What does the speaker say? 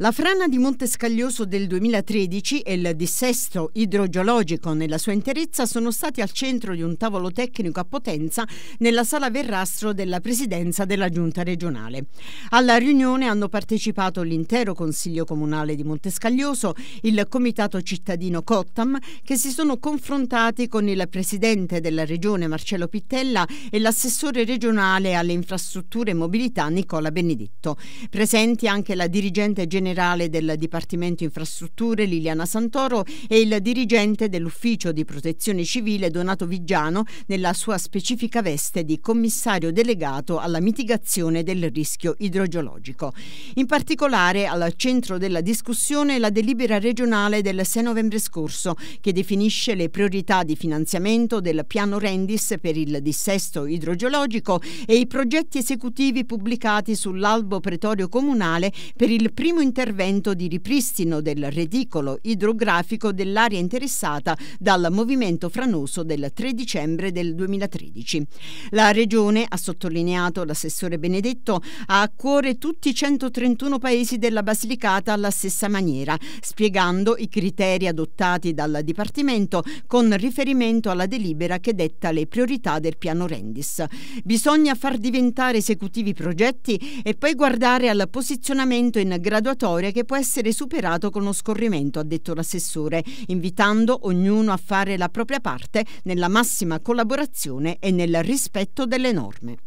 La frana di Montescaglioso del 2013 e il dissesto idrogeologico nella sua interezza sono stati al centro di un tavolo tecnico a Potenza nella sala Verrastro della presidenza della giunta regionale. Alla riunione hanno partecipato l'intero consiglio comunale di Montescaglioso, il comitato cittadino Cottam, che si sono confrontati con il presidente della regione Marcello Pittella e l'assessore regionale alle infrastrutture e mobilità Nicola Benedetto. Presenti anche la dirigente generale generale del Dipartimento Infrastrutture Liliana Santoro e il dirigente dell'Ufficio di Protezione Civile Donato Viggiano nella sua specifica veste di commissario delegato alla mitigazione del rischio idrogeologico. In particolare al centro della discussione la delibera regionale del 6 novembre scorso che definisce le priorità di finanziamento del piano Rendis per il dissesto idrogeologico e i progetti esecutivi pubblicati sull'albo pretorio comunale per il primo intervento intervento di ripristino del reticolo idrografico dell'area interessata dal movimento franoso del 3 dicembre del 2013. La Regione, ha sottolineato l'assessore Benedetto, ha a cuore tutti i 131 paesi della Basilicata alla stessa maniera, spiegando i criteri adottati dal Dipartimento con riferimento alla delibera che detta le priorità del piano Rendis. Bisogna far diventare esecutivi i progetti e poi guardare al posizionamento in graduatoria obbligatoria che può essere superato con lo scorrimento, ha detto l'assessore, invitando ognuno a fare la propria parte nella massima collaborazione e nel rispetto delle norme.